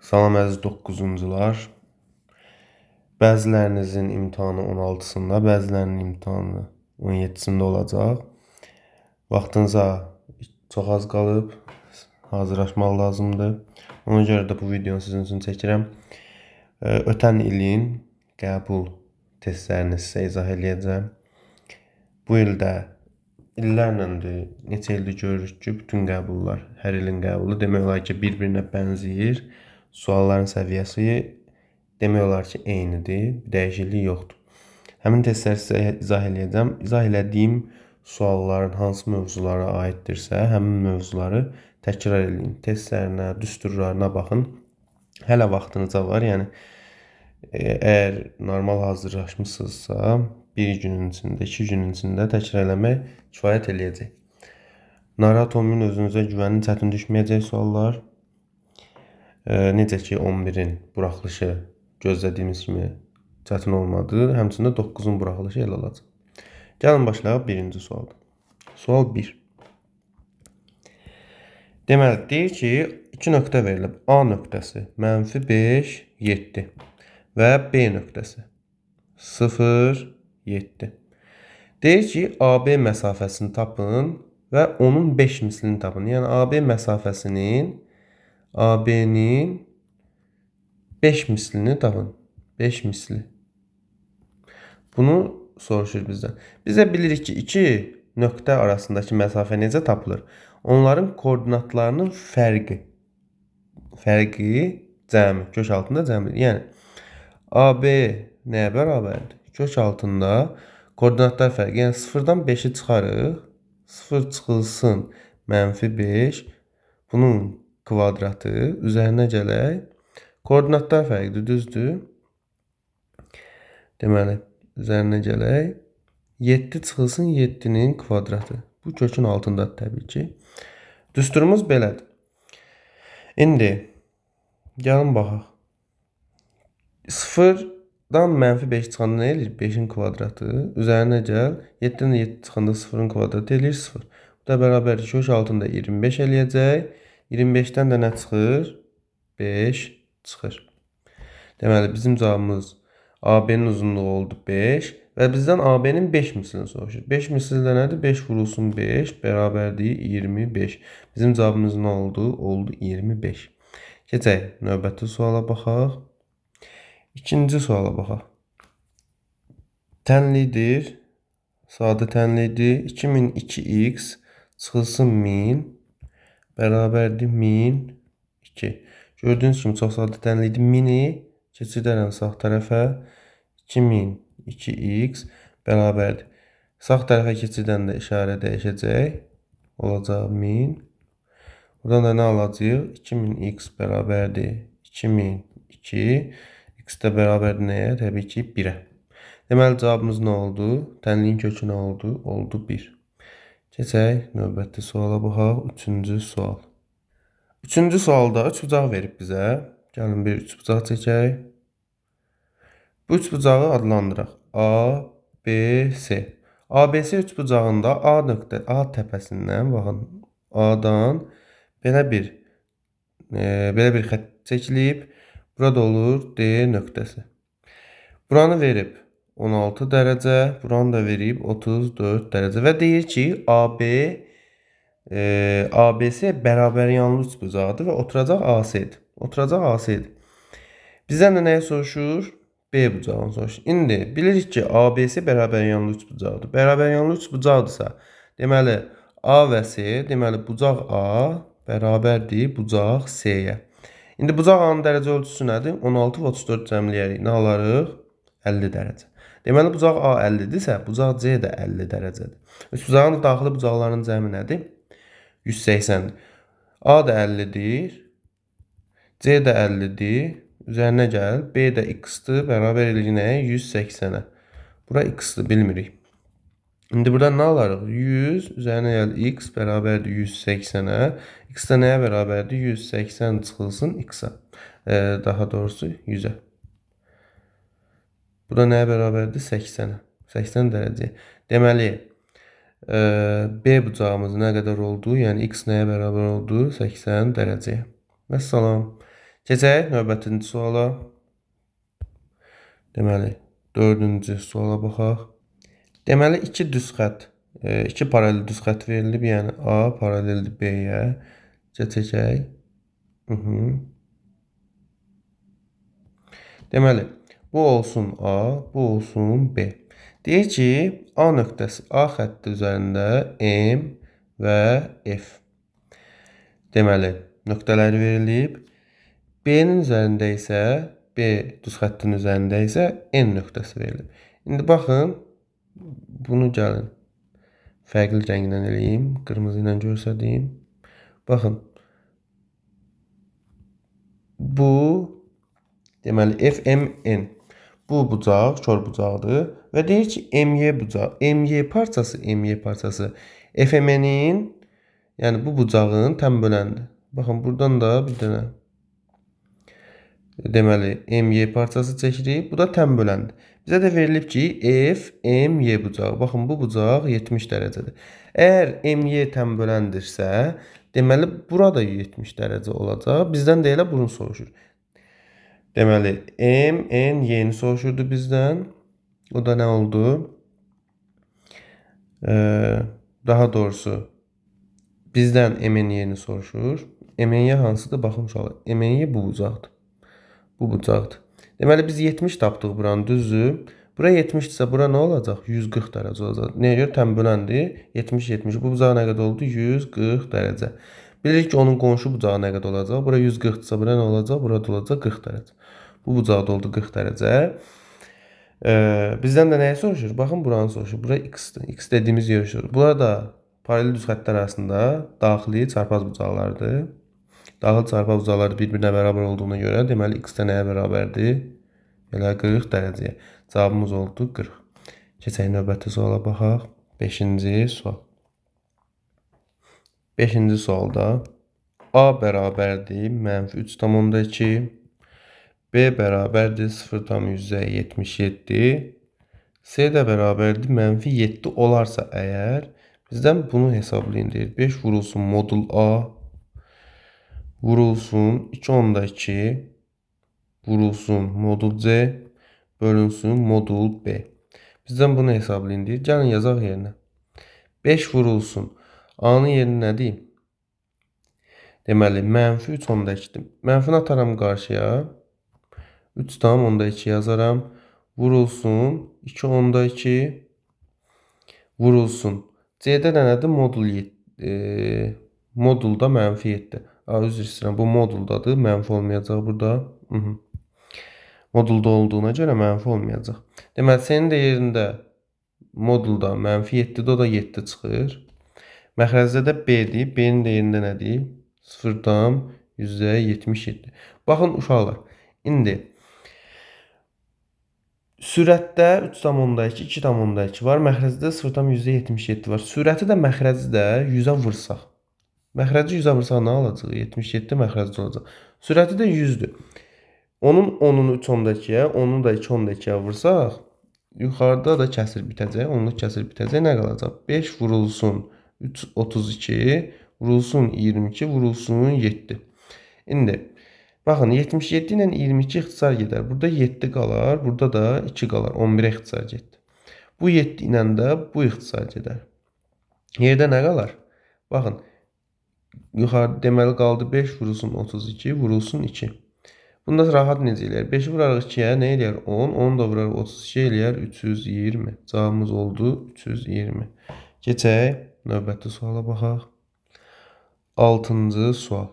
Salam əziz 9-cular. Bəzilərinizin imtahanı 16-sında, bəzilərinin imtahanı 17-sində olacaq. Vaxtınıza çox az qalıb, hazırlaşmaq lazımdır. Ona görə də bu videonu sizin üçün çəkirəm. Ötən ilin qəbul testlərini sizə izah eləyəcəm. Bu ildə illərlə neçə ildir görürük ki, bütün qəbullar, hər ilin qəbulu demək olar ki, bir-birinə bənzəyir sualların səviyyəsi demək olar ki, eynidir, dəyişiklik yoxdur. Həmin testləri sizə izah eləyəcəm. İzah elədiyim sualların hansı mövzulara aiddirsə, həmin mövzuları təkrar eləyin. Testlərinə, düsturlarına baxın. Hələ vaxtınız var, yəni e, əgər normal hazırlaşmısınızsa, 1 günün içində, 2 günün içində təkrar eləmək kifayət eləyəcək. Narahat olmayın, özünüzə güvənin, çətin düşməyəcək suallar necə ki 11-in buraxılışı gözlədiyimiz kimi çətin olmadı, həmçində 9-un buraxılışı elə olacaq. Gəlin başlayaq birinci sualda. Sual 1. Deməli, deyir ki, 2 nöqtə verilib. A nöqtəsi mənfi 5, 7 və B nöqtəsi 0, 7. Deyir ki, AB məsafəsini tapın və onun 5 mislini tapın. Yəni, AB məsafəsinin 5 AB-nin 5 mislini tapın. 5 misli. Bunu soruşur bizdən. Bizə bilirik ki, iki nöqtə arasındakı məsafə necə tapılır? Onların koordinatlarının fərqi. Fərqi cəmi, kök altında cəmi. Yəni AB nəyə bərabərdir? Kök altında koordinatlar fərqi. Yəni 0-dan 5-i çıxarıq. 0 çıxılsın -5. Bunun kvadratı üzərinə gələk. Koordinatlar fərqlidir, düzdür? Deməli, üzərinə gələk. 7 çıxılsın 7-nin kvadratı. Bu kökün altındadır təbii ki. Düsturumuz belədir. İndi gəlin baxaq. 0-dan mənfi 5 çıxanda nə eləyir? 5-in kvadratı. Üzərinə gəl. 7-dən 7 çıxanda 0-ın kvadratı eləyir 0. Bu da bərabər kök altında 25 eləyəcək. 25-dən də nə çıxır? 5 çıxır. Deməli, bizim cavabımız AB-nin uzunluğu oldu 5 və bizdən AB-nin 5 mislini soruşur. 5 misli də nədir? 5 vurulsun 5 bərabərdir 25. Bizim cavabımız nə oldu? Oldu 25. Keçək növbəti suala baxaq. İkinci suala baxaq. Tənlidir. Sadə tənlidir. 2002x çıxılsın 1000 bərabərdir 1002. Gördüyünüz kimi çox sadə tənlikdir. 1000-i keçirirəm sağ tərəfə. 2002x bərabərdir. Sağ tərəfə keçirdəndə işarə dəyişəcək. Olacaq 1000. Buradan da nə alacağıq? 2000x bərabərdir. 2002. X də bərabərdir nəyə? Təbii ki, 1-ə. Deməli cavabımız nə oldu? Tənliyin kökü nə oldu? Oldu 1. Keçək növbəti suala baxaq. Üçüncü sual. Üçüncü sualda üç bucaq verib bizə. Gəlin bir üç bucaq çəkək. Bu üç bucağı adlandıraq. A, B, C. ABC üç bucağında A nöqtə A təpəsindən baxın A-dan belə bir e, belə bir xətt çəkilib. Burada olur D nöqtəsi. Buranı verib 16 dərəcə, buranı da verib 34 dərəcə və deyir ki, AB e, ABC bərabər yanlı üç bucaqdır və oturacaq AC-dir. Oturacaq AC-dir. Bizdən də nəyi soruşur? B bucağını soruşur. İndi bilirik ki, ABC bərabər yanlı üç bucaqdır. Bərabər yanlı üç bucaqdırsa, deməli A və C, deməli bucaq A bərabərdir bucaq C-yə. İndi bucaq A-nın dərəcə ölçüsü nədir? 16 və 34 cəmləyərik. Nə alarıq? 50 dərəcə. Deməli bucaq A 50-dirsə, bucaq C də 50 dərəcədir. Üç bucağın daxili bucaqlarının cəmi nədir? 180-dir. A da 50-dir. C də 50-dir. Üzərinə gəl, B də x-dir, bərabər eləyir nəyə? 180-ə. Bura x-dir, bilmirik. İndi buradan nə alarıq? 100 üzərinə gəl x bərabərdir 180-ə. X də nəyə bərabərdir? 180 çıxılsın x-ə. E, daha doğrusu 100-ə. Bu da nəyə bərabərdir? 80-ə. 80 dərəcə. Deməli, e, B bucağımız nə qədər oldu? Yəni x nəyə bərabər oldu? 80 dərəcəyə. Vəssalam. Keçək növbətinci suala. Deməli, dördüncü suala baxaq. Deməli, iki düz xətt, e, iki paralel düz xətt verilib, yəni A paraleldir B-yə. Keçək. Deməli, Bu olsun A, bu olsun B. Deyir ki, A nöqtəsi A xətti üzərində M və F. Deməli, nöqtələr verilib. B-nin üzərində isə, B düz xəttin üzərində isə N nöqtəsi verilib. İndi baxın, bunu gəlin. Fərqli rəngdən eləyim, qırmızı ilə görsədiyim. Baxın, bu deməli FMN Bu bucaq kor bucaqdır və deyir ki, MY bucaq, MY parçası, MY parçası FMN-in, yəni bu bucağın təm böləndir. Baxın, buradan da bir dənə deməli MY parçası çəkirik. Bu da təm böləndir. Bizə də verilib ki, F MY bucağı. Baxın, bu bucaq 70 dərəcədir. Əgər MY təm böləndirsə, deməli burada 70 dərəcə olacaq. Bizdən də elə bunu soruşur. Deməli, M, N yeni soruşurdu bizdən. O da nə oldu? Ee, daha doğrusu bizdən MNY-ni soruşur. MNY hansıdır? Baxın uşaqlar. MNY bu bucaqdır. Bu bucaqdır. Deməli biz 70 tapdıq buranı düzdür. Bura 70 isə bura nə olacaq? 140 dərəcə olacaq. Nəyə görə tən böləndir? 70 70. Bu bucaq nə qədər oldu? 140 dərəcə. Bilirik ki, onun qonşu bucağı nə qədər olacaq? Bura 140 isə bura nə olacaq? Bura da olacaq 40 dərəcə. Bu bucaqda oldu 40 dərəcə. E, bizdən də nəyi soruşur? Baxın buranı soruşur. Bura x-dir. X dediyimiz yer soruşur. Burada paralel düz xəttlər arasında daxili çarpaz bucaqlardır. Daxil çarpaz bucaqları bir-birinə bərabər olduğuna görə deməli x də nəyə bərabərdir? Belə 40 dərəcəyə. Cavabımız oldu 40. Keçək növbəti suala baxaq. 5-ci sual. 5-ci sualda A bərabərdir -3.2 B bərabərdir 0,77. C də bərabərdir mənfi 7 olarsa əgər bizdən bunu hesablayın deyir. 5 vurulsun modul A vurulsun 2,2 vurulsun modul C bölünsün modul B. Bizdən bunu hesablayın deyir. Gəlin yazaq yerinə. 5 vurulsun. A-nın yeri nədir? Deməli, mənfi 3,2-dir. Mənfini ataram qarşıya. 3,2 yazaram. Vurulsun. 2,2 vurulsun. C-də də nədir? Modul 7. E, modulda mənfi 7. A, üzr istəyirəm. Bu moduldadır. Mənfi olmayacaq burada. Hı -hı. Modulda olduğuna görə mənfi olmayacaq. Deməli, senin də yerində modulda mənfi 7-də o da 7 çıxır. Məxrəcdə də B-dir. B-nin də yerində nədir? 0-dan 177. Baxın uşaqlar, indi Sürətdə 3.2, 2.2 var, məxrəcdə 0.77 var. Sürəti də məxrəci də 100-ə vursaq. Məxrəci 100-ə vursaq nə alacağıq? 77 məxrəcdə olacaq. Sürəti də 100-dür. Onun 10-unu 3.2-yə, 10-unu da 2.2-yə vursaq, yuxarıda da kəsir bitəcək, onluq kəsir bitəcək, nə qalacaq? 5 vurulsun 3 32, vurulsun 22, vurulsun 7. İndi Baxın 77 ilə 22 ixtisar gedər. Burada 7 qalar, burada da 2 qalar. 11 ixtisar getdi. Bu 7 ilə də bu ixtisar gedər. Yerdə nə qalar? Baxın yuxarı deməli qaldı 5 vurulsun 32, vurulsun 2. Bunda rahat necə eləyər? 5-i vurarıq 2-yə nə eləyər? 10, 10 da vurarıq 32 eləyər 320. Cavabımız oldu 320. Keçək növbəti suala baxaq. 6-cı sual.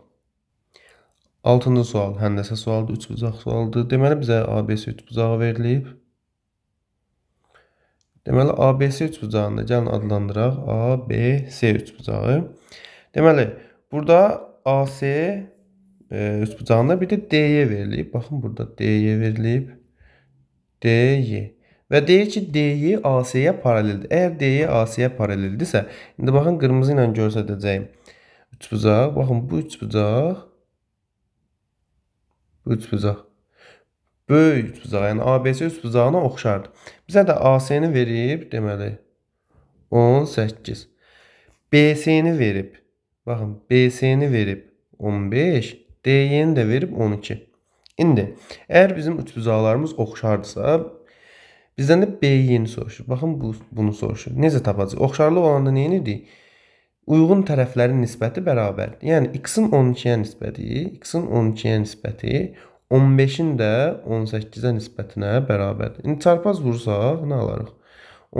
Altıncı sual həndəsə sualıdır, üç bucaq sualıdır. Deməli bizə ABC üç bucağı verilib. Deməli ABC üç bucağını da gəlin adlandıraq. ABC üç bucağı. Deməli burada AC e, üç bucağında bir də DY verilib. Baxın burada DY verilib. DY və deyir ki, DY AC-yə paraleldir. Əgər DY AC-yə paraleldirsə, indi baxın qırmızı ilə göstərəcəyim. Üç bucaq, baxın bu üç bucaq üç bucaq. Böyük üç bucaq, yəni ABC üç bucağına oxşardır. Bizə də AC-ni verib, deməli 18. BC-ni verib. Baxın, BC-ni verib 15, DY-ni də verib 12. İndi əgər bizim üç bucaqlarımız oxşardırsa, bizdən də BY-ni soruşur. Baxın bu bunu soruşur. Necə tapacağıq? Oxşarlıq olanda nə edirik? uyğun tərəflərin nisbəti bərabərdir. Yəni x-in 12-yə nisbəti, x-in 12-yə nisbəti 15-in də 18-ə nisbətinə bərabərdir. İndi çarpaz vursaq nə alarıq?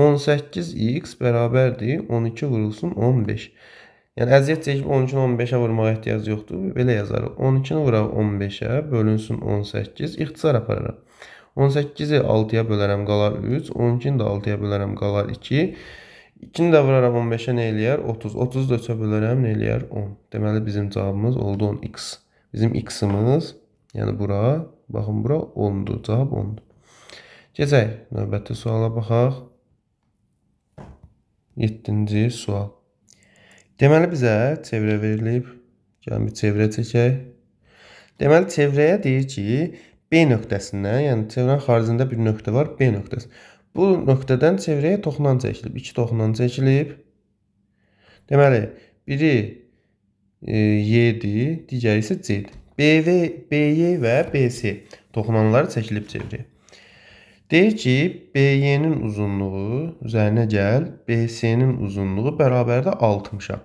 18x bərabərdir 12 vurulsun 15. Yəni əziyyət çəkib 12-ni 15-ə vurmağa ehtiyac yoxdur. Belə yazarıq. 12-ni vuraq 15-ə, bölünsün 18, ixtisar apararıq. 18-i 6-ya bölərəm qalar 3, 12-ni də 6-ya bölərəm qalar 2. 2-ni də vuraram 15-ə nə eləyər? 30. 30-u da öçə bölərəm, nə eləyər? 10. Deməli bizim cavabımız oldu 10x. Bizim x-imiz, yəni bura, baxın bura 10-dur, cavab 10-dur. Keçək növbəti suala baxaq. 7-ci sual. Deməli bizə çevrə verilib. Gəlin yəni, bir çevrə çəkək. Deməli çevrəyə deyir ki, B nöqtəsindən, yəni çevrənin xaricində bir nöqtə var, B nöqtəsi. Bu nöqtədən çevrəyə toxunan çəkilib. 2 toxunan çəkilib. Deməli, biri e, Y-dir, digəri isə C-dir. BV, BY və BC toxunanlar çəkilib çevrəyə. Deyir ki, BY-nin uzunluğu üzərinə gəl, BC-nin uzunluğu bərabərdə 60-a.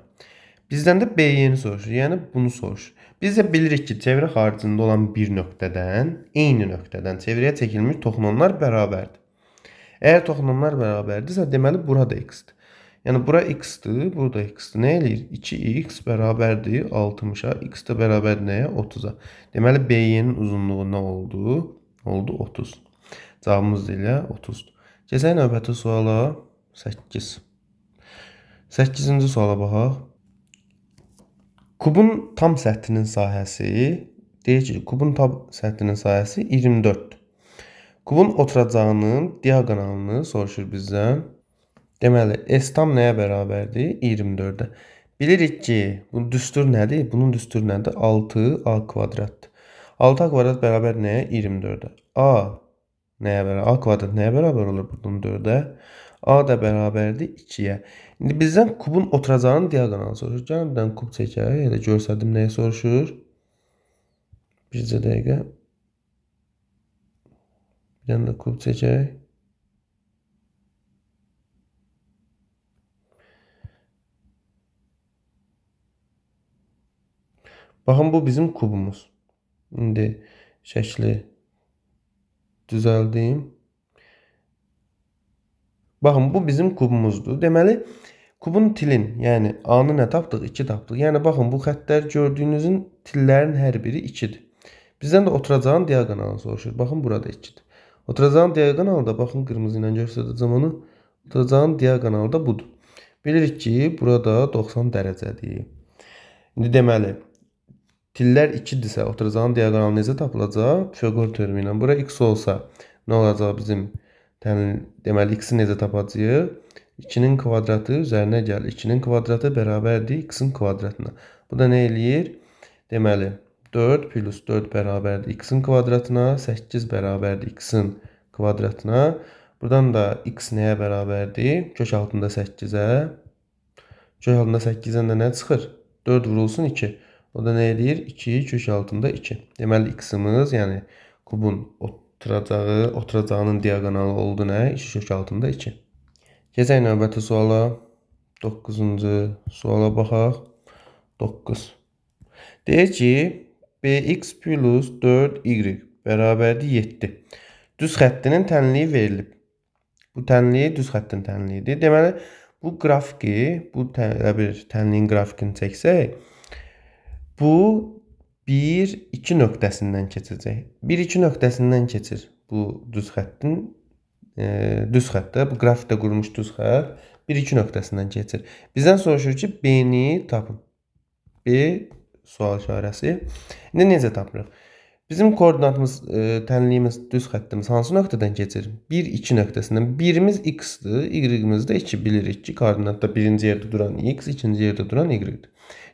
Bizdən də BY-ni soruşur, yəni bunu soruşur. Biz də bilirik ki, çevrə xaricində olan bir nöqtədən, eyni nöqtədən çevrəyə çəkilmiş toxunanlar bərabərdir. Əgər toxunumlar bərabərdirsə, deməli bura da x-dir. Yəni bura x-dir, bu da x-dir. Nə eləyir? 2x bərabərdir 60-a, x də bərabər nəyə? 30-a. Deməli BY-nin uzunluğu nə oldu? Oldu 30. Cavabımız ilə 30-dur. Keçək növbəti suala 8. 8-ci suala baxaq. Kubun tam səthinin sahəsi deyək ki, kubun tam səthinin sahəsi 24-dür. Klubun oturacağının diaqonalını soruşur bizdən. Deməli, S tam nəyə bərabərdir? 24-ə. Bilirik ki, bu düstur nədir? Bunun düstur nədir? 6a kvadratdır. 6a kvadrat bərabər nəyə? 24-ə. A nəyə bərabər? A kvadrat nəyə bərabər olur bunun 4-ə? A da bərabərdir 2-yə. İndi bizdən kubun oturacağının diaqonalını soruşur. Cənabdan kub çəkək, elə yəni göstərdim nəyə soruşur. Bircə dəqiqə. Bir anda kub çəkək. Baxın, bu bizim kubumuz. İndi şəkli düzəldiyim. Baxın, bu bizim kubumuzdur. Deməli, kubun tilin, yəni A-nı nə tapdıq? 2 tapdıq. Yəni, baxın, bu xəttlər gördüyünüzün tillərin hər biri 2-dir. Bizdən də oturacağın diaqonalı soruşur. Baxın, burada 2-dir. Oturacağın diğer kanalda baxın qırmızı ilə göstərəcəm onu. Oturacağın diğer kanalda budur. Bilirik ki, burada 90 dərəcədir. İndi deməli tillər 2-dirsə oturacağın diaqram necə tapılacaq? Pifaqor teoremi ilə. Bura x olsa nə olacaq bizim təmin deməli x-i necə tapacağıq? 2-nin kvadratı üzərinə gəlir. 2-nin kvadratı bərabərdir x-in kvadratına. Bu da nə eləyir? Deməli 4 plus 4 bərabərdir x-in kvadratına, 8 bərabərdir x-in kvadratına. Buradan da x nəyə bərabərdir? Kök altında 8-ə. Kök altında 8-dən də nə çıxır? 4 vurulsun 2. O da nə edir? 2 kök altında 2. Deməli x-imiz, yəni kubun oturacağı, oturacağının diaqonalı oldu nə? 2 kök altında 2. Keçək növbəti suala. 9-cu suala baxaq. 9. Deyir ki, bx plus 4y bərabərdir 7. Düz xəttinin tənliyi verilib. Bu tənliyi düz xəttin tənliyidir. Deməli, bu qrafiki, bu tə, bir tənliyin qrafikini çəksək, bu 1-2 nöqtəsindən keçəcək. 1-2 nöqtəsindən keçir bu düz xəttin, e, düz xəttdə, bu qrafikdə qurulmuş düz xətt 1-2 nöqtəsindən keçir. Bizdən soruşur ki, B-ni tapın. B sual işarəsi. İndi necə tapırıq? Bizim koordinatımız, e, tənliyimiz, düz xəttimiz hansı nöqtədən keçir? 1 2 nöqtəsindən. Birimiz x-dir, y-imiz də 2 bilirik ki, koordinatda birinci yerdə duran x, ikinci yerdə duran y-dir.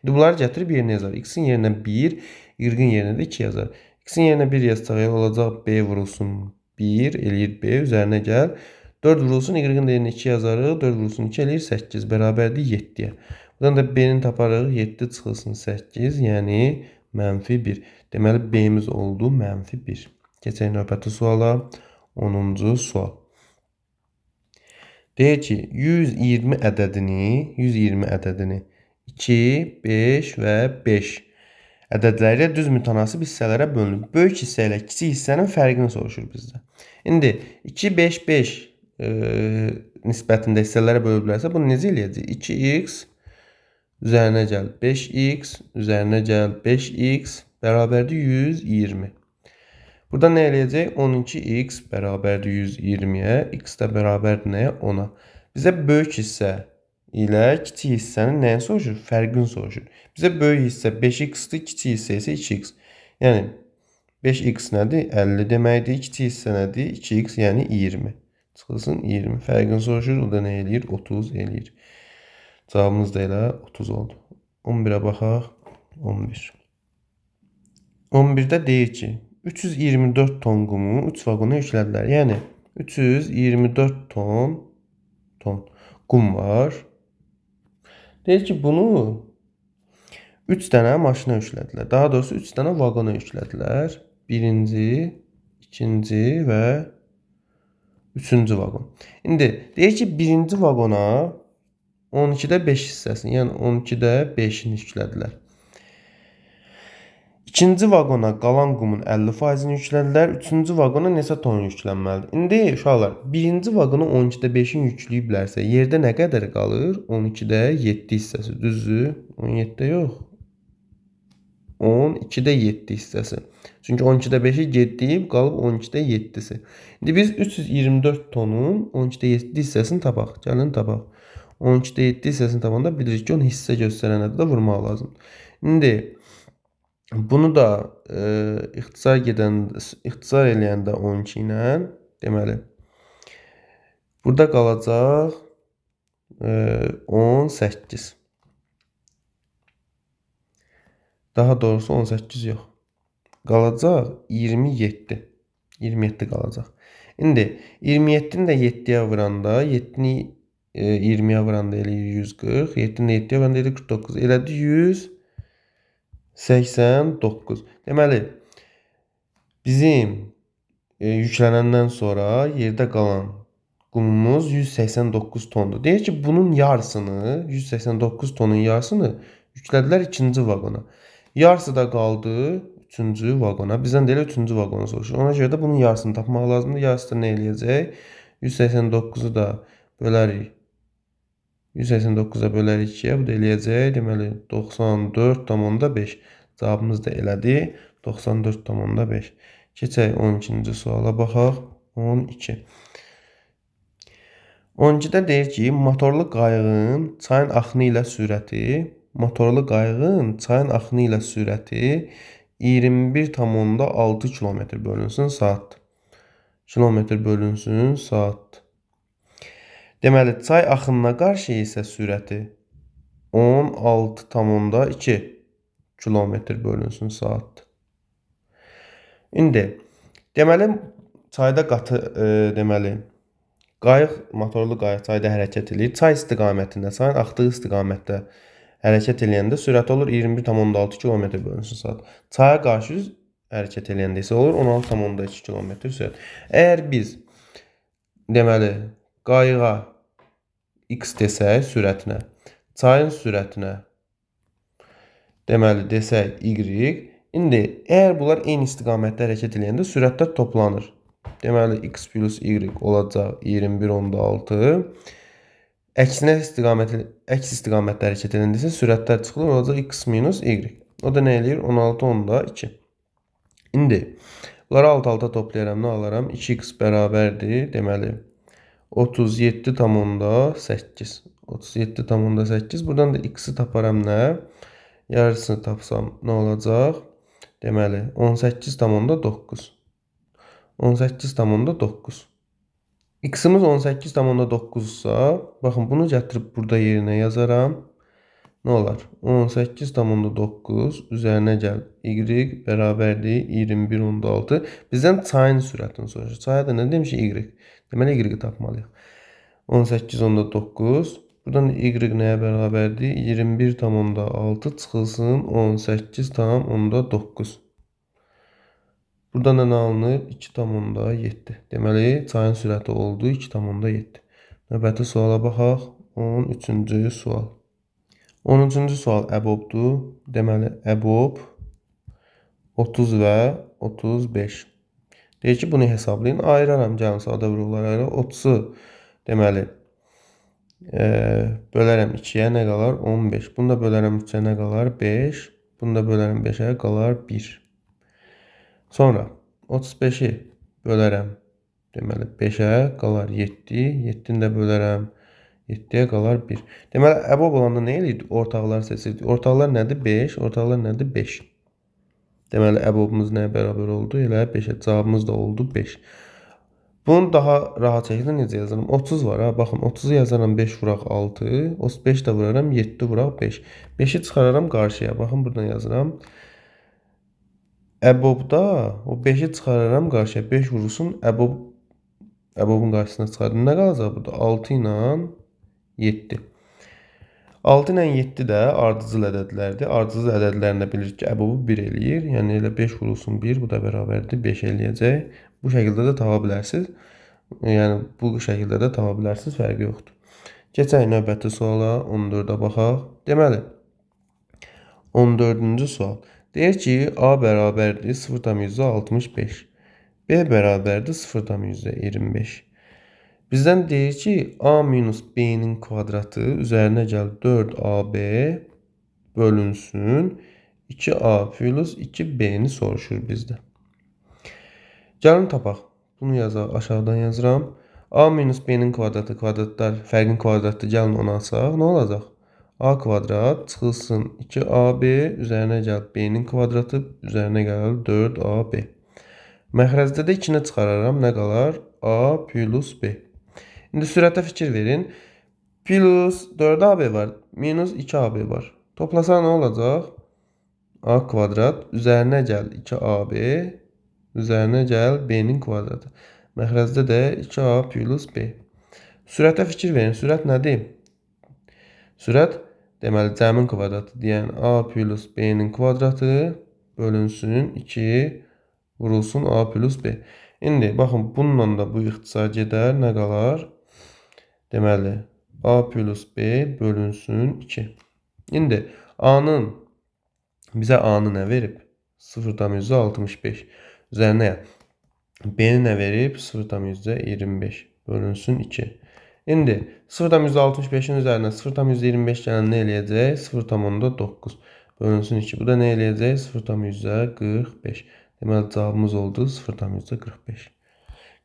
İndi bunları gətirib yerinə yazar. x-in yerinə 1, y-in yerinə də 2 yazar. x-in yerinə 1 yazsaq olacaq b vurulsun 1 eləyir b üzərinə gəl. 4 vurulsun y-in yerinə 2 yazarıq. 4 vurulsun 2 eləyir 8 bərabərdir 7-yə. Buradan da B-ni taparıq. 7 çıxılsın 8, yəni mənfi 1. Deməli, B-miz oldu mənfi 1. Keçək növbəti suala. 10-cu sual. Deyir ki, 120 ədədini, 120 ədədini 2, 5 və 5 ədədləri ilə düz mütənasib hissələrə bölünüb. Böyük hissə ilə kiçik hissənin fərqini soruşur bizdə. İndi 2, 5, 5 e, nisbətində hissələrə bölüblərsə, bunu necə eləyəcəyik? 2x üzerine gel 5x üzerine gel 5x beraberdir 120. Burada ne eləyəcək? 12x bərabərdir 120'ye x de bərabərdir ne? 10 Bize Bizə böyük hissə ilə kiçik hissənin nəyini soruşur? Fərqini soruşur. Bize böyük hissə 5x-dir, kiçik hissə isə 2x. Yəni 5x nədir? 50 deməkdir. Kiçik hissə nədir? 2x, yəni 20. Çıxılsın 20. Fərqini soruşur. O da nə eləyir? 30 eləyir. Cavabımız da elə 30 oldu. 11-ə baxaq. 11. 11-də deyir ki, 324 ton qumu 3 vaqona yüklədilər. Yəni 324 ton ton qum var. Deyir ki, bunu 3 dənə maşına yüklədilər. Daha doğrusu 3 dənə vaqona yüklədilər. Birinci, ikinci və üçüncü vaqon. İndi deyir ki, birinci vaqona 12-də 5 hissəsini, yəni 12-də 5-ini yüklədilər. İkinci vaqona qalan qumun 50%-ni yüklədilər. Üçüncü vaqona neçə ton yüklənməlidir? İndi uşaqlar, birinci vaqonu 12-də 5-in yükləyiblərsə, yerdə nə qədər qalır? 12-də 7 hissəsi, düzdür? 17-də yox. 12-də 7 hissəsi. Çünki 12-də 5-i 7 deyib, qalıb 12-də 7-si. İndi biz 324 tonun 12-də 7 hissəsini tapaq. Gəlin tapaq. 12-də 7 hissəsini tapanda bilirik ki, onu hissə göstərən ədədə vurmaq lazımdır. İndi bunu da e, ixtisar gedən ixtisar eləyəndə 12 ilə deməli burada qalacaq e, 18. Daha doğrusu 18 yox. Qalacaq 27. 27 qalacaq. İndi 27-ni də 7-yə vuranda 7-ni 20-yə vuranda eləyir 140, 7-ni 7-yə vuranda eləyir 49. Elədi 189. Deməli bizim e, yüklənəndən sonra yerdə qalan qumumuz 189 tondur. Deyək ki, bunun yarısını, 189 tonun yarısını yüklədilər ikinci vaqona. Yarısı da qaldı 3-cü vaqona. Bizdən də elə 3-cü vaqonu soruşur. Ona görə də bunun yarısını tapmaq lazımdır. Yarısı da nə eləyəcək? 189-u da bölərik 189-a bölərik 2-yə, bu da eləyəcək. Deməli 94,5. Cavabımız da elədir. 94,5. Keçək 12-ci suala baxaq. 12. 12-də deyir ki, motorlu qayığın çayın axını ilə sürəti, motorlu qayığın çayın axını ilə sürəti 21,6 km bölünsün saat. Kilometr bölünsün saat. Deməli, çay axınına qarşı isə sürəti 16,2 km bölünsün saatdır. İndi deməli çayda qatı e, deməli qayıq, motorlu qayıq çayda hərəkət eləyir. Çay istiqamətində, çayın axdığı istiqamətdə hərəkət eləyəndə sürəti olur 21,6 km/saat. Çaya qarşı hərəkət eləyəndə isə olur 16,2 km/saat. Əgər biz deməli qayığa x desək sürətinə, çayın sürətinə deməli desək y. İndi əgər bunlar eyni istiqamətdə hərəkət edəndə sürətlər toplanır. Deməli x plus y olacaq 21 onda 6. Əksinə istiqamət əks istiqamətdə hərəkət edəndə isə sürətlər çıxılır, olacaq x minus y. O da nə eləyir? 16 onda 2. İndi bunları alt-alta toplayaram, nə alaram? 2x bərabərdir, deməli 37,8. 37,8. Buradan da x-i taparam nə? Yarısını tapsam nə olacaq? Deməli 18,9. 18,9. X-imiz 18,9-sa, baxın bunu gətirib burada yerinə yazaram nə olar? 18,9 üzərinə gəl. Y bərabərdir 21,6. Bizdən çayın sürətini soruşur. Çaya da nə demişik? Y. Deməli, Y-i tapmalıyıq. 18,9. Buradan Y nəyə bərabərdir? 21,6 çıxılsın 18,9. Buradan da nə alınır? 2,7. Deməli, çayın sürəti oldu 2,7. Növbəti suala baxaq. 13-cü sual. 13-cü sual əbobdur. Deməli, əbob 30 və 35. Deyir ki, bunu hesablayın. Ayıraram gəlin sadə vuruqlara ayrı. 30-u deməli e, bölərəm 2-yə nə qalar? 15. Bunu da bölərəm 3-ə nə qalar? 5. Bunu da bölərəm 5-ə qalar 1. Sonra 35-i bölərəm. Deməli 5-ə qalar 7. 7-ni də bölərəm 1. 7-yə qalar 1. Deməli, əbab olanda nə eləyirdi? Ortaqları seçirdi. Ortaqlar nədir? 5. Ortaqlar nədir? 5. Deməli, əbabımız nəyə bərabər oldu? Elə 5-ə. Cavabımız da oldu 5. Bunu daha rahat şəkildə necə yazırım? 30 var ha. Baxın, 30-u yazaram 5 vuraq 6. 35 də vuraram 7 vuraq 5. 5-i çıxararam qarşıya. Baxın, buradan yazıram. Əbobda o 5-i çıxararam qarşıya. 5 vurulsun. Əbob Əbobun qarşısına çıxardım. Nə qalacaq burada? 6 ilə 7. 6 ilə 7 də ardıcıl ədədlərdir. Ardıcıl ədədlərini də bilirik ki, əbəbu 1 eləyir. Yəni elə 5 vurulsun 1, bu da bərabərdir 5 eləyəcək. Bu şəkildə də tapa bilərsiniz. Yəni bu şəkildə də tapa bilərsiniz, fərqi yoxdur. Keçək növbəti suala 14-ə baxaq. Deməli 14-cü sual. Deyir ki, A bərabərdir 0,165. B bərabərdir 0,125. Bizdən deyir ki, A minus B-nin kvadratı üzərinə gəl 4AB bölünsün 2A plus 2B-ni soruşur bizdə. Gəlin tapaq. Bunu yazaq, aşağıdan yazıram. A minus B-nin kvadratı, kvadratlar, fərqin kvadratı gəlin ona açsaq, nə olacaq? A kvadrat çıxılsın 2AB, üzərinə gəl B-nin kvadratı, üzərinə gəl 4AB. Məxrəcdə də 2-nə çıxararam, nə qalar? A plus B. İndi sürətə fikir verin. Plus 4AB var. Minus 2AB var. Toplasa nə olacaq? A kvadrat üzərinə gəl 2AB üzərinə gəl B-nin kvadratı. Məxrəcdə də 2A plus B. Sürətə fikir verin. Sürət nədir? Sürət deməli cəmin kvadratı deyən A plus B-nin kvadratı bölünsün 2 vurulsun A plus B. İndi baxın bununla da bu ixtisar gedər, nə qalar? Deməli, A plus B bölünsün 2. İndi A-nın, bizə A-nı nə verib? 0,165. Üzərinə B-ni nə verib? 0,25 bölünsün 2. İndi 0,165-in üzərinə 0,25 gələn nə eləyəcək? 0,9 bölünsün 2. Bu da nə eləyəcək? 0,145. Deməli, cavabımız oldu 0,45.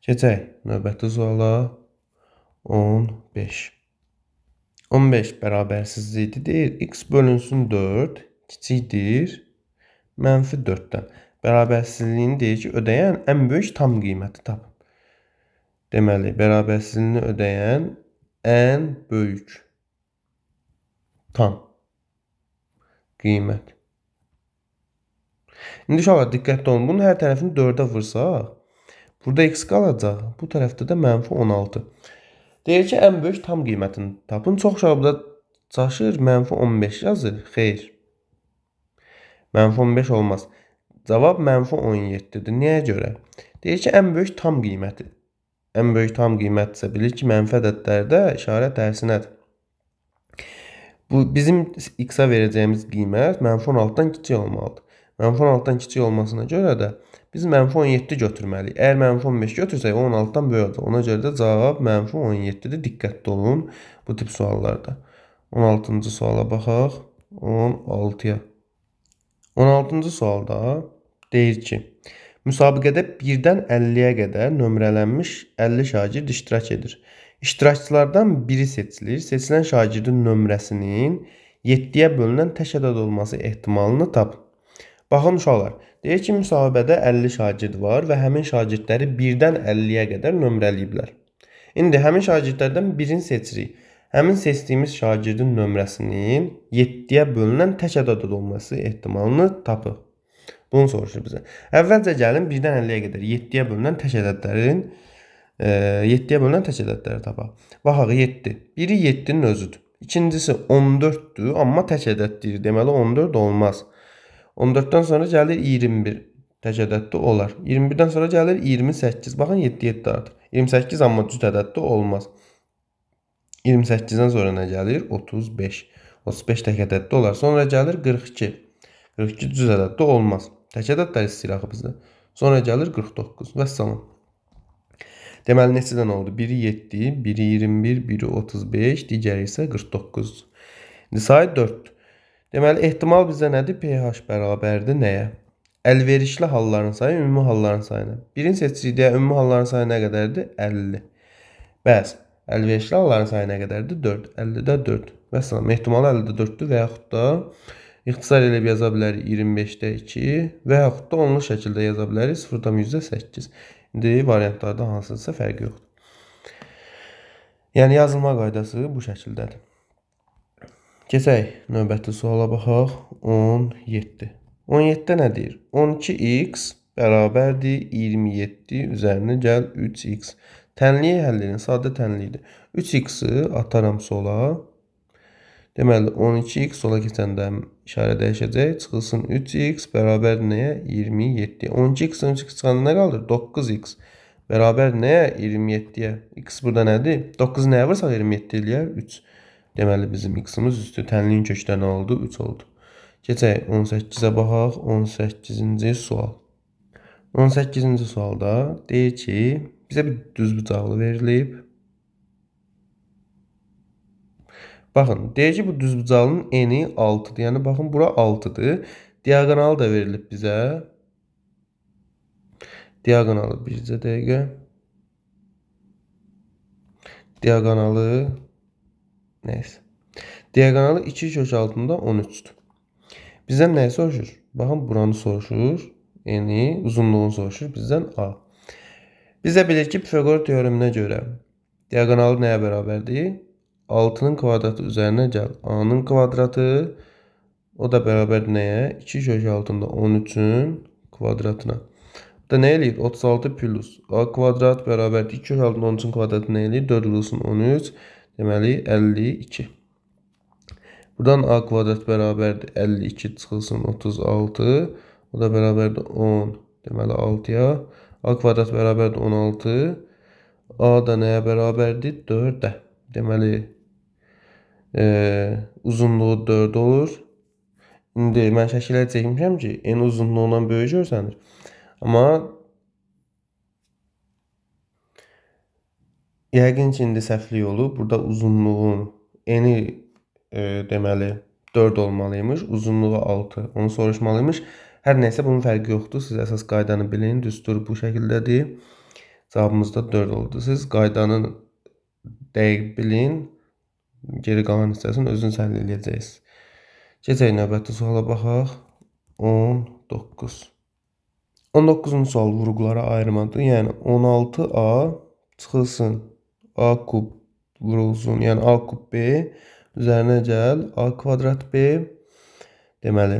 Keçək növbəti suala. 15. 15 bərabərsizlikdir. Deyir, x bölünsün 4, kiçikdir, mənfi 4-dən. Bərabərsizliyini deyir ki, ödəyən ən böyük tam qiyməti tapın. Deməli, bərabərsizliyini ödəyən ən böyük tam qiymət. İndi uşaqlar diqqətli olun. Bunun hər tərəfini 4-ə vursaq, burada x qalacaq. Bu tərəfdə də mənfi 16. Deyir ki, ən böyük tam qiymətini tapın. Çox cavabda çaşır, mənfi 15 yazır. Xeyr. Mənfi 15 olmaz. Cavab mənfi 17-dir. Niyə görə? Deyir ki, ən böyük tam qiyməti. Ən böyük tam qiymətsə bilir ki, mənfi ədədlərdə işarə tərsinədir. Bu bizim x-a verəcəyimiz qiymət mənfi 16-dan kiçik olmalıdır. Mənfi 16-dan kiçik olmasına görə də Biz mənfi 17 götürməliyik. Əgər mənfi 15 götürsək, 16-dan böyük olacaq. Ona görə də cavab mənfi 17-dir. Diqqətli olun bu tip suallarda. 16-cı suala baxaq. 16-ya. 16-cı sualda deyir ki, müsabiqədə 1-dən 50-yə qədər nömrələnmiş 50 şagird iştirak edir. İştirakçılardan biri seçilir. Seçilən şagirdin nömrəsinin 7-yə bölünən tək ədəd olması ehtimalını tapın. Baxın uşaqlar, deyək ki, müsahibədə 50 şagird var və həmin şagirdləri 1-dən 50-yə qədər nömrələyiblər. İndi həmin şagirdlərdən birini seçirik. Həmin seçdiyimiz şagirdin nömrəsinin 7-yə bölünən tək ədad olması ehtimalını tapıq. Bunu soruşur bizə. Əvvəlcə gəlin 1-dən 50-yə qədər 7-yə bölünən tək ədədlərin e, 7-yə bölünən tək ədədləri tapaq. Baxaq 7. Biri 7-nin özüdür. İkincisi 14-dür, amma tək ədəddir. Deməli 14 olmaz. 14-dən sonra gəlir 21 tək ədəddə olar. 21-dən sonra gəlir 28. Baxın 7 7 artır. 28 amma cüt ədəddə olmaz. 28-dən sonra nə gəlir? 35. 35 tək ədəddə olar. Sonra gəlir 42. 42 cüz ədəddə olmaz. Tək ədədlər istəyir axı bizdə. Sonra gəlir 49. Vəssalam. Deməli neçədən oldu? Biri 7, biri 21, biri 35, digəri isə 49. İndi sayı 4. Deməli, ehtimal bizə nədir? pH bərabərdir nəyə? Əlverişli halların sayı ümumi halların sayına. Birinci seçicilikdə ümumi halların sayı nə qədərdir? 50. Bəs əlverişli halların sayı nə qədərdir? 4. 50-də 4. Və salam, ehtimal 50-də 4-dür və yaxud da ixtisar eləyib yaza bilərik 25-də 2 və yaxud da onlu şəkildə yaza bilərik 0,8. İndi variantlarda hansısa fərqi yoxdur. Yəni yazılma qaydası bu şəkildədir. Keçək növbəti suala baxaq. 17. 17-də nə deyir? 12x bərabərdir 27 üzərinə gəl 3x. Tənliyi həllinin sadə tənliyidir. 3x-i ataram sola. Deməli 12x sola keçəndə işarə dəyişəcək. Çıxılsın 3x bərabər nəyə? 27. 12x-dən 3x çıxanda nə qalır? 9x bərabər nəyə? 27-yə. x burada nədir? 9 nəyə vursaq 27 eləyər? 3. Deməli bizim x-imiz üstü tənliyin kökdən oldu, 3 oldu. Keçək 18-ə baxaq. 18-ci sual. 18-ci sualda deyir ki, bizə bir düz bucaqlı verilib. Baxın, deyir ki, bu düz bucaqlının eni 6-dır. Yəni baxın, bura 6-dır. Diaqonal da verilib bizə. Diaqonalı bircə dəqiqə. Diaqonalı Nəysə. Diagonalı 2 kök altında 13-dür. Bizdən nəyi soruşur? Baxın, buranı soruşur. Eni, yəni uzunluğunu soruşur bizdən A. Biz də bilir ki, Pifaqor teoreminə görə diagonalı nəyə bərabərdir? 6-nın kvadratı üzərinə gəl. A-nın kvadratı o da bərabərdir nəyə? 2 kök altında 13-ün kvadratına. Bu da nə eləyir? 36 plus A kvadrat bərabərdir. 2 kök altında 13-ün kvadratı nə eləyir? 4 vurulsun 13. 13 Deməli 52. Buradan a kvadrat bərabərdir 52 çıxılsın 36. O da bərabərdir 10. Deməli 6-ya. A kvadrat bərabərdir 16. A da nəyə bərabərdir? 4-ə. Deməli e, uzunluğu 4 olur. İndi mən şəkillər çəkmişəm ki, n uzunluğundan böyük görsənir. Amma Yəqin ki, indi səhvlik olub. Burada uzunluğun eni e, deməli 4 olmalı imiş, uzunluğu 6. Onu soruşmalı imiş. Hər nəysə bunun fərqi yoxdur. Siz əsas qaydanı bilin. Düstur bu şəkildədir. Cavabımız da 4 oldu. Siz qaydanın dəqiq bilin. Geri qalan hissəsini özünüz həll edəcəksiniz. Keçək növbəti suala baxaq. 19. 19-cu sual vurğulara ayırmadır. Yəni 16A çıxılsın A kub vurulsun, yəni A kub B üzərinə gəl A kvadrat B deməli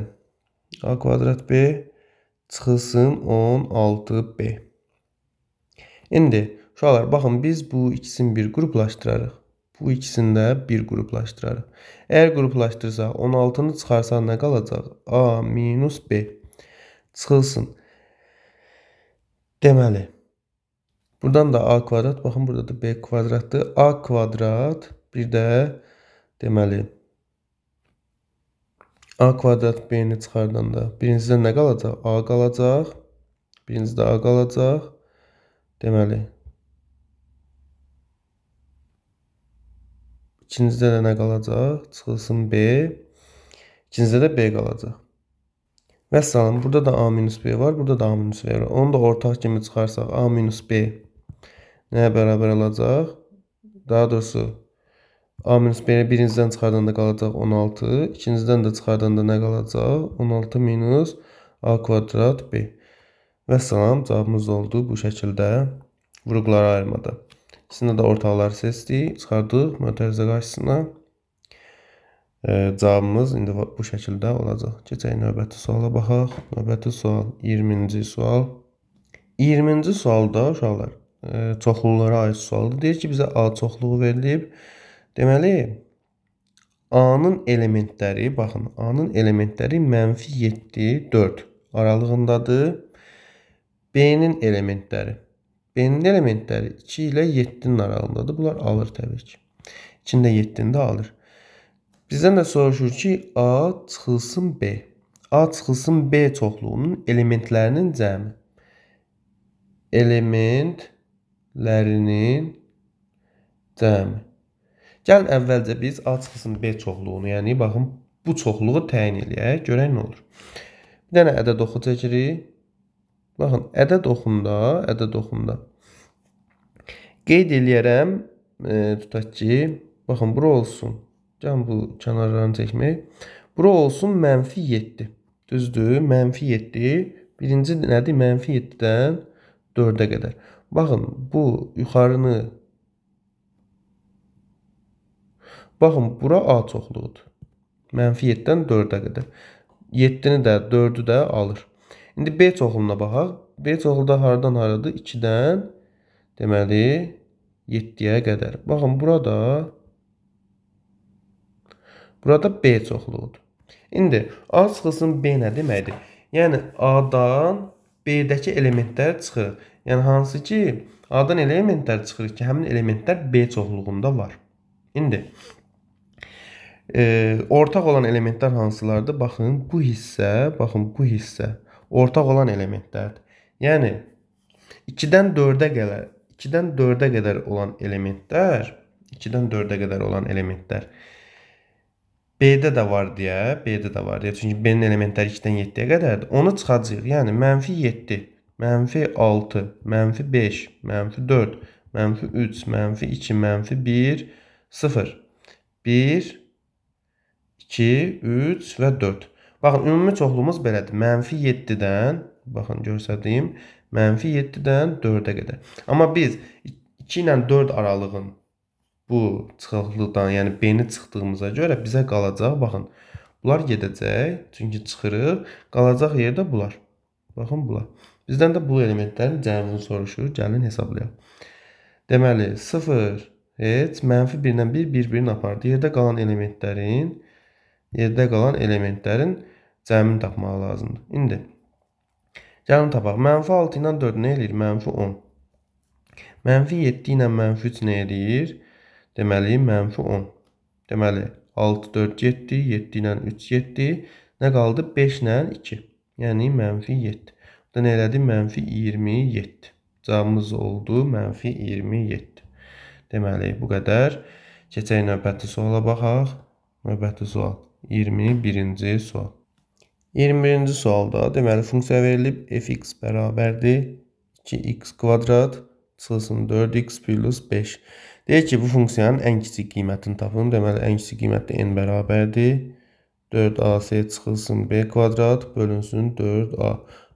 A kvadrat B çıxılsın 16B. İndi uşaqlar baxın biz bu ikisini bir qruplaşdırarıq. Bu ikisini də bir qruplaşdırarıq. Əgər qruplaşdırsaq 16-nı çıxarsan nə qalacaq? A minus B çıxılsın. Deməli Buradan da a kvadrat, baxın burada da b kvadratdır. a kvadrat bir də deməli a kvadrat b-ni çıxardanda birincidə nə qalacaq? a qalacaq. Birincidə a qalacaq. Deməli İkincidə də nə qalacaq? Çıxılsın B. İkincidə də B qalacaq. Vəssalam, burada da A minus B var, burada da A minus B var. Onu da ortaq kimi çıxarsaq A minus B nəyə bərabər olacaq? Daha doğrusu A minus B-ni birincidən çıxardanda qalacaq 16, ikincidən də çıxardanda nə qalacaq? 16 minus A kvadrat B. Və salam, cavabımız oldu bu şəkildə vurğulara ayırmada. İkisində də ortaqları seçdik, çıxardıq mötərizə qarşısına. E, cavabımız indi bu şəkildə olacaq. Keçək növbəti suala baxaq. Növbəti sual 20-ci sual. 20-ci sualda uşaqlar E, çoxlulara aid sualdır. Deyir ki, bizə A çoxluğu verilib. Deməli, A-nın elementləri, baxın, A-nın elementləri mənfi 7, 4 aralığındadır. B-nin elementləri. B-nin elementləri 2 ilə 7-nin aralığındadır. Bunlar alır təbii ki. İçində 7-ni də alır. Bizdən də soruşur ki, A çıxılsın B. A çıxılsın B çoxluğunun elementlərinin cəmi. Element lərinin cəmi. Gəlin əvvəlcə biz A çıxısının B çoxluğunu, yəni baxın bu çoxluğu təyin eləyək, görək nə olur. Bir dənə ədəd oxu çəkirik. Baxın, ədəd oxunda, ədəd oxunda qeyd eləyərəm, e, tutaq ki, baxın bura olsun. Gəlin bu kənarlarını çəkmək. Bura olsun mənfi 7. Düzdür, mənfi 7. Birinci nədir? Mənfi 7-dən 4-ə qədər. Baxın, bu yuxarını Baxın, bura A çoxluğudur. Mənfi 7-dən 4-ə qədər. 7-ni də, 4-ü də alır. İndi B çoxluğuna baxaq. B çoxluğu da haradan haradır? 2-dən deməli 7-yə qədər. Baxın, burada burada B çoxluğudur. İndi A çıxılsın B nə deməkdir? Yəni A-dan B-dəki elementlərə çıxırıq. Yəni hansı ki, A-dan elə elementlər çıxır ki, həmin elementlər B çoxluğunda var. İndi e, ortaq olan elementlər hansılardır? Baxın, bu hissə, baxın, bu hissə ortaq olan elementlərdir. Yəni 2-dən 4-ə qədər, 2-dən 4-ə qədər olan elementlər, 2-dən 4-ə qədər olan elementlər B-də də var deyə, B-də də var deyə. Çünki B-nin elementləri 2-dən 7-yə qədərdir. Onu çıxacağıq. Yəni mənfi -7, mənfi -6, mənfi -5, mənfi -4, mənfi -3, mənfi -2, mənfi -1, 0. 1 2 3 və 4. Baxın, ümumi çoxluğumuz belədir. Mənfi -7-dən, baxın göstərdiyim, mənfi -7-dən 4-ə qədər. Amma biz 2 ilə 4 aralığın bu çıxıqlıqdan, yəni beyni çıxdığımıza görə bizə qalacaq, baxın. Bunlar gedəcək, çünki çıxırıq, qalacaq yerdə bunlar. Baxın bunlar. Bizdən də bu elementlərin cəmini soruşur. Gəlin hesablayaq. Deməli 0 heç mənfi 1-dən 1 bir-birini apardı. Yerdə qalan elementlərin yerdə qalan elementlərin cəmini tapmaq lazımdır. İndi gəlin tapaq. -6 ilə 4 nə eləyir? -10. -7 ilə -3 nə eləyir? Deməli, mənfi 10. Deməli, 6, 4, 7, 7 ilə 3, 7. Nə qaldı? 5 ilə 2. Yəni, mənfi 7. Bu da nə elədi? Mənfi 27. Cavabımız oldu, mənfi 27. Deməli, bu qədər. Keçək növbəti suala baxaq. Növbəti sual. 21-ci sual. 21-ci sualda deməli funksiya verilib fx bərabərdir 2x kvadrat çıxılsın 4x plus 5. Deyək ki, bu funksiyanın ən kiçik qiymətini tapın. Deməli, ən kiçik qiymət də n bərabərdir. 4ac çıxılsın b kvadrat bölünsün 4a.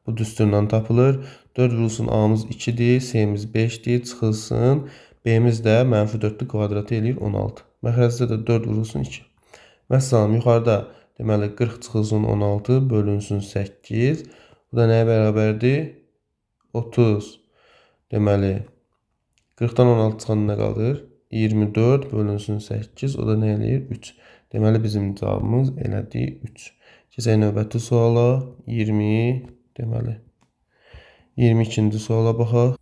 Bu düsturdan tapılır. 4 vurulsun a-mız 2-dir, c-miz 5-dir, çıxılsın. b-miz də mənfi 4-lü kvadratı eləyir 16. Məxrəcdə də 4 vurulsun 2. Məsələn, yuxarıda deməli 40 çıxılsın 16 bölünsün 8. Bu da nəyə bərabərdir? 30. Deməli, 40-dan 16 çıxanda nə qalır? 24 bölünsün 8, o da nə eləyir? 3. Deməli bizim cavabımız elədi 3. Keçək növbəti suala. 20, deməli 22-ci suala baxaq.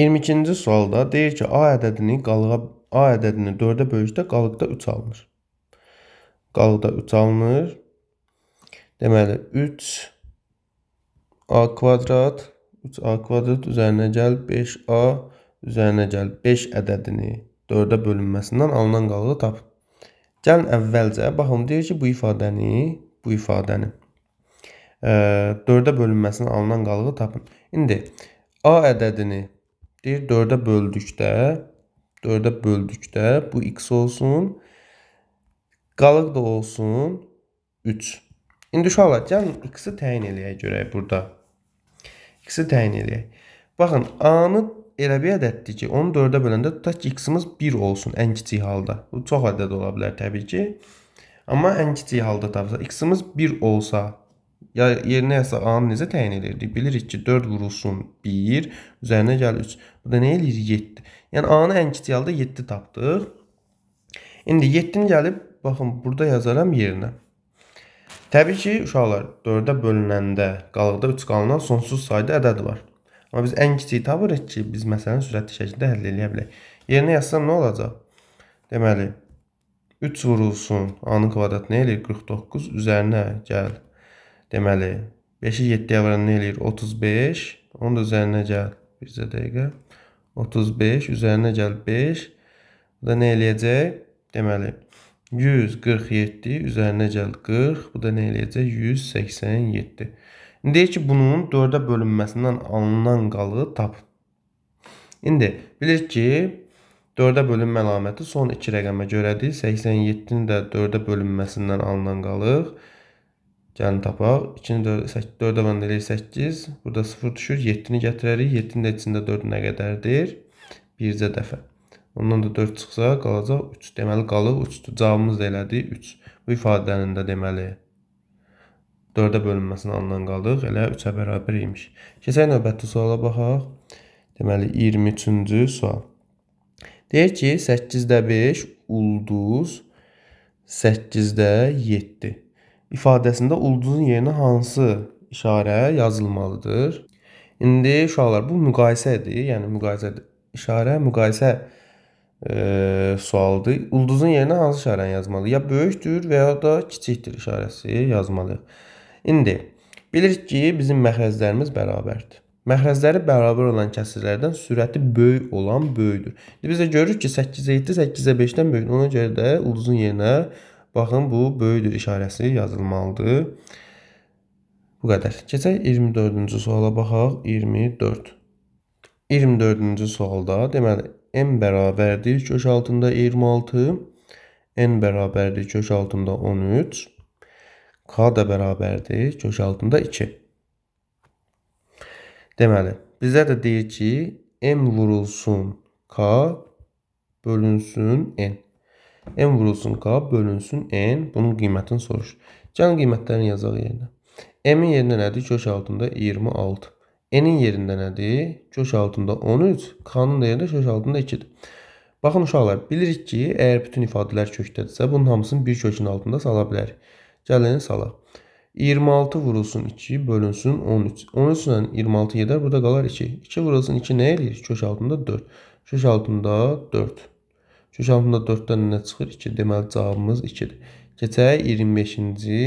22-ci sualda deyir ki, A ədədini qalığa A ədədini 4-ə bölüşdə qalıqda 3 alınır. Qalıqda 3 alınır. Deməli 3 A kvadrat 3A kvadrat üzərinə gəl 5A üzərinə gəl 5 ədədini 4-ə bölünməsindən alınan qalığı tap. Gəlin əvvəlcə baxım deyir ki, bu ifadəni, bu ifadəni e, 4-ə bölünməsindən alınan qalığı tapın. İndi A ədədini deyir 4-ə böldükdə 4-ə böldükdə bu x olsun. Qalıq da olsun 3. İndi uşaqlar gəlin x-i təyin eləyək görək burada. X-i təyin eləyək. Baxın, A-nı elə bir ədəddir ki, onu 4-ə böləndə tutaq ki, x-imiz 1 olsun ən kiçik halda. Bu çox ədəd ola bilər təbii ki. Amma ən kiçik halda tapsa x-imiz 1 olsa ya yerinə isə a-nı necə təyin edirdik? Bilirik ki, 4 vurulsun 1, üzərinə gəlir 3. Bu da nə eləyir? 7. Yəni a-nı ən kiçik halda 7 tapdıq. İndi 7-ni gəlib baxın burada yazaram yerinə. Təbii ki, uşaqlar 4-ə bölünəndə qalıqda 3 qalınan sonsuz sayda ədəd var. Amma biz ən kiçiyi tapırıq ki, biz məsələni sürətli şəkildə həll edə bilək. Yerinə yazsam nə olacaq? Deməli 3 vurulsun, A-nın kvadratı nə eləyir? 49 üzərinə gəl. Deməli 5-i 7-yə vuran nə eləyir? 35. Onun da üzərinə gəl. Bircə dəqiqə. 35 üzərinə gəl 5. Bu da nə eləyəcək? Deməli 147 üzərinə gəl 40. Bu da nə eləyəcək? 187. İndi deyək ki, bunun 4-ə bölünməsindən alınan qalığı tap. İndi bilirik ki, 4-ə bölünmə əlaməti son 2 rəqəmə görədir. 87-nin də 4-ə bölünməsindən alınan qalıq. Gəlin tapaq. 2-ni 4-ə bənd eləyir 8. Burada 0 düşür. 7-ni gətirərik. 7-nin də içində 4 nə qədərdir? Bircə dəfə. Ondan da 4 çıxsa qalacaq 3. Deməli qalıq 3-dür. Cavabımız da elədi 3. Bu ifadənin də deməli 4-ə bölünməsini andan qaldıq, elə 3-ə bərabər imiş. Keçək növbəti suala baxaq. Deməli 23-cü sual. Deyir ki, 8-də 5 ulduz 8-də 7 ifadəsində ulduzun yerinə hansı işarə yazılmalıdır? İndi uşaqlar bu müqayisədir, yəni müqayisədir. İşarə müqayisə e, sualdır. Ulduzun yerinə hansı işarəni yazmalıyıq? Ya böyükdür və ya da kiçikdir işarəsi yazmalıyıq. İndi bilirik ki, bizim məxrəclərimiz bərabərdir. Məxrəcləri bərabər olan kəsirlərdən sürəti böyük olan böyükdür. İndi biz də görürük ki, 8-ə 7, 8-ə 5-dən böyükdür. Ona görə də ulduzun yerinə baxın bu böyükdür işarəsi yazılmalıdır. Bu qədər. Keçək 24-cü suala baxaq. 24. 24-cü sualda deməli m bərabərdir kök altında 26, n bərabərdir kök altında 13 K da bərabərdir kökaltında 2. Deməli, bizə də deyir ki, M vurulsun K bölünsün N. M vurulsun K bölünsün N. Bunun qiymətini soruş. Can qiymətlərini yazaq yerinə. M-in yerində nədir? Kök altında 26. N-in yerində nədir? Kök altında 13. K-nın da yerində kök altında 2-dir. Baxın uşaqlar, bilirik ki, əgər bütün ifadələr kökdədirsə, bunun hamısını bir kökün altında sala bilərik. Gəlin salaq. 26 vurulsun 2 bölünsün 13. 13 ilə 26 gedər, burada qalar 2. 2 vurulsun 2 nə eləyir? Kök altında 4. Kök altında 4. Kök altında 4-dən nə çıxır? 2. Deməli cavabımız 2-dir. Keçək 25-ci,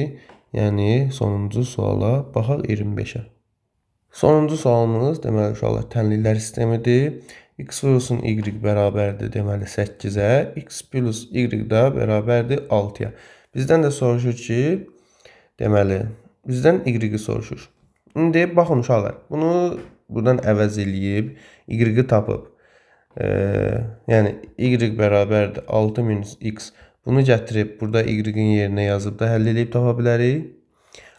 yəni sonuncu suala baxaq 25-ə. Sonuncu sualımız deməli uşaqlar tənliklər sistemidir. x vurulsun y bərabərdir deməli 8-ə, x plus y də bərabərdir 6-ya. Bizdən də soruşur ki, deməli, bizdən y-i soruşur. İndi baxın uşaqlar, bunu buradan əvəz eləyib y-i tapıb. E, yəni y bərabərdir 6 minus x. Bunu gətirib burada y-in yerinə yazıb da həll eləyib tapa bilərik.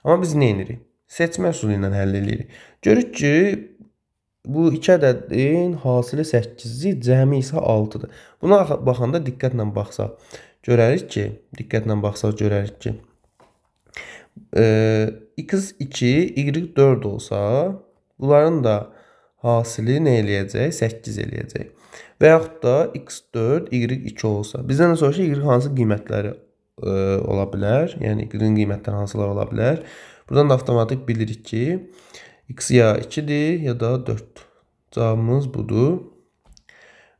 Amma biz nə edirik? Seçmə üsulu ilə həll eləyirik. Görürük ki, bu 2 ədədin hasili 8-i, cəmi isə 6-dır. Buna baxanda diqqətlə baxsaq, görərik ki, diqqətlə baxsaq görərik ki, e, x2, y4 olsa, bunların da hasili nə eləyəcək? 8 eləyəcək. Və yaxud da x4, y2 olsa, bizdən də soruşur y hansı qiymətləri e, ola bilər? Yəni y-in qiymətləri hansılar ola bilər? Buradan da avtomatik bilirik ki, x ya 2-dir ya da 4. Cavabımız budur.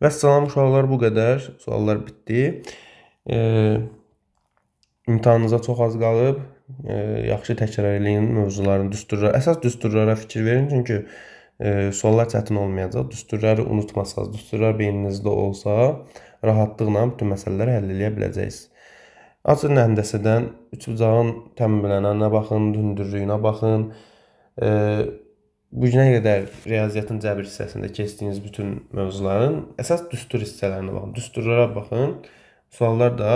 Və salam uşaqlar bu qədər. Suallar bitdi imtahanınıza çox az qalıb. Yaxşı təkrar eləyin mövzuların düsturları. Əsas düsturlara fikir verin, çünki e, suallar çətin olmayacaq. Düsturları unutmasanız, düsturlar beyninizdə olsa, rahatlıqla bütün məsələləri həll edə biləcəksiniz. Açın həndəsədən üç bucağın təmizlənənə baxın, hündürlüyünə baxın. E, bu günə qədər riyaziyyatın cəbir hissəsində keçdiyiniz bütün mövzuların əsas düstur hissələrinə baxın. Düsturlara baxın. Suallar da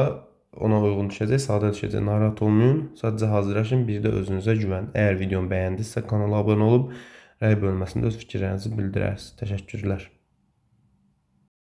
ona uyğun düşəcək, sadə düşəcək. Narahat olmayın, sadəcə hazırlaşın, bir də özünüzə güvən. Əgər videomu bəyəndisə, kanala abunə olub rəy bölməsində öz fikirlərinizi bildirərsiniz. Təşəkkürlər.